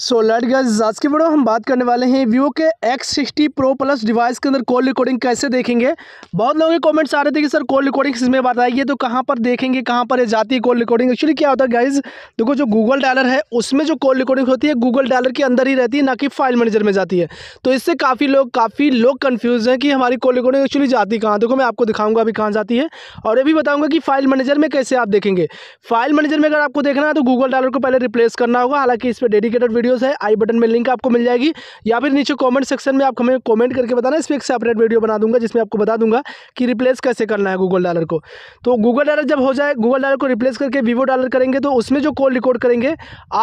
so light guys आज के video हम बात करने वाले हैं वीवो के X sixty pro plus device के अंदर कॉल रिकॉर्डिंग कैसे देखेंगे बहुत लोगों के कमेंट्स आ रहे थे कि सर कॉल रिकॉर्डिंग इसमें बताइए तो कहाँ पर देखेंगे कहाँ पर ये जाती है कॉल रिकॉर्डिंग एक्चुअली क्या होता है गाइज देखो जो गूगल डायलर है उसमें जो कॉल रिकॉर्डिंग होती है गूगल डायलर के अंदर ही रहती है ना कि फाइल मैनेजर में जाती है तो इससे काफ़ी लोग काफ़ी लोग कन्फ्यूज हैं कि हमारी कॉल रिकॉर्डिंग एक्चुअली जाती कहाँ देखो मैं आपको दिखाऊंगा अभी कहाँ जाती है और ये भी बताऊँगा कि फाइल मैनेजर में कैसे आप देखेंगे फाइल मैनेजर में अगर आपको देखना है तो गूगल डायलर को पहले रिप्लेस करना होगा हालांकि इस पर डेडिकेटेड वीडियो वीडियोस है आई बटन में लिंक आपको मिल जाएगी या फिर नीचे कमेंट सेक्शन में आप हमें कमेंट करके बताना इस पर एक सेपरेट वीडियो बना दूंगा जिसमें आपको बता दूंगा कि रिप्लेस कैसे करना है गूगल डॉलर को तो गूगल डॉलर जब हो जाए गूगल डॉलर को रिप्लेस करके वीवो डॉलर करेंगे तो उसमें जो कॉल रिकॉर्ड करेंगे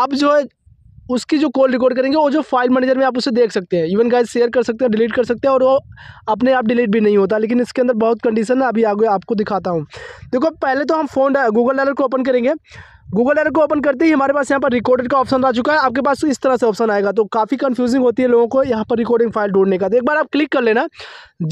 आप जो है उसकी जो कॉल रिकॉर्ड करेंगे वो जो फाइल मैनेजर में आप उसे देख सकते हैं इवन गाइज शेयर कर सकते हैं डिलीट कर सकते हैं और वो अपने आप डिलीट भी नहीं होता लेकिन इसके अंदर बहुत कंडीशन है अभी आगे आपको दिखाता हूँ देखो पहले तो हम फ़ोन गूगल डॉलर को ओपन करेंगे गूगल एर को ओपन करते ही हमारे पास यहाँ पर रिकॉर्डेड का ऑप्शन आ चुका है आपके पास तो इस तरह से ऑप्शन आएगा तो काफ़ी कन्फ्यूजिंग होती है लोगों को यहाँ पर रिकॉर्डिंग फाइल ढूंढने का तो एक बार आप क्लिक कर लेना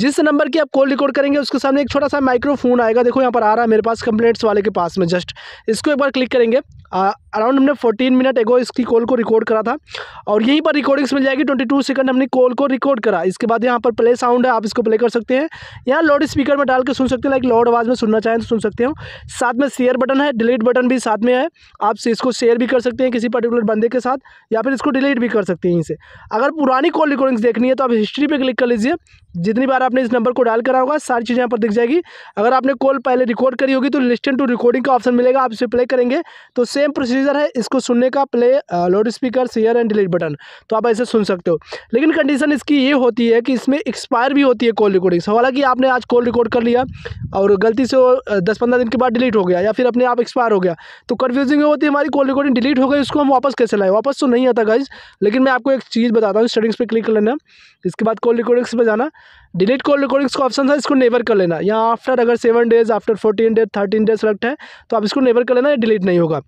जिस नंबर की आप कॉल रिकॉर्ड करेंगे उसके सामने एक छोटा सा माइक्रोफोन आएगा देखो यहाँ पर आ रहा है मेरे पास कंप्लेंट्स वाले के पास में जस्ट इसको एक बार क्लिक करेंगे अराउंड हमने फोर्टीन मिनट एगो इसकी कॉल को रिकॉर्ड करा था और यहीं पर रिकॉर्डिंग्स मिल जाएगी ट्वेंटी टू सेकंड हमने कॉल को रिकॉर्ड करा इसके बाद यहाँ पर प्ले साउंड है आप इसको प्ले कर सकते हैं यहाँ लाउड स्पीकर में डाल के सुन सकते हैं लाइक लाउड आवाज़ में सुनना चाहें तो सुन सकते हो साथ में शेयर बटन है डिलीट बटन भी साथ में है आप इसको शेयर भी कर सकते हैं किसी पर्टिकुलर बंदे के साथ या फिर इसको डिलीट भी कर सकते हैं यहीं से अगर पुरानी कॉल रिकॉर्डिंग्स देखनी है तो आप हिस्ट्री पर क्लिक कर लीजिए जितनी बार आपने इस नंबर को डायल करा होगा सारी चीज़ें यहाँ पर दिख जाएगी अगर आपने कॉल पहले रिकॉर्ड करी होगी तो लिस्टन टू रिकॉर्डिंग का ऑप्शन मिलेगा आप इसे प्ले करेंगे तो सेम प्रोसीजर है इसको सुनने का प्ले लाउड स्पीकर सीयर एंड डिलीट बटन तो आप ऐसे सुन सकते हो लेकिन कंडीशन इसकी ये होती है कि इसमें एक्सपायर भी होती है कॉल रिकॉर्डिंग हालांकि आपने आज कॉल रिकॉर्ड कर लिया और गलती से वो दस पंद्रह दिन के बाद डिलीट हो गया या फिर अपने आप एक्सपायर हो गया तो कन्फ्यूजिंग होती है हमारी कॉल रिकॉर्डिंग डिलीट हो गई उसको हम वापस कैसे लाएँ वापस तो नहीं आता गाइज लेकिन मैं आपको एक चीज़ बताता हूँ स्टडिंग्स पर क्लिक कर लेना इसके बाद कॉल रिकॉर्डिंग्स पर जाना डिलीट कॉल रिकॉर्डिंग्स का ऑप्शन था इसको नेवर कर लेना या आफ्टर अगर seven days after fourteen days thirteen days select है तो आप इसको नेवर कर लेना ये डिलीट नहीं होगा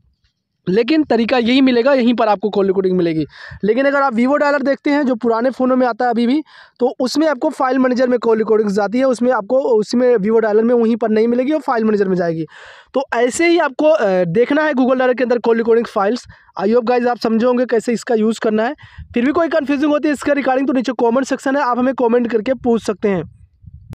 लेकिन तरीका यही मिलेगा यहीं पर आपको कॉल रिकॉर्डिंग मिलेगी लेकिन अगर आप वीवो डायलर देखते हैं जो पुराने फ़ोनों में आता है अभी भी तो उसमें आपको फाइल मैनेजर में कॉल रिकॉर्डिंग जाती है उसमें आपको उसमें वीवो डायलर में वहीं पर नहीं मिलेगी और फाइल मैनेजर में जाएगी तो ऐसे ही आपको देखना है गूगल डायलर के अंदर call recording files I hope guys आप समझोगे कैसे इसका यूज़ करना है फिर भी कोई कन्फ्यूजिंग होती है इसका रिकॉर्डिंग तो नीचे कॉमेंट सेक्शन है आप हमें कॉमेंट करके पूछ सकते हैं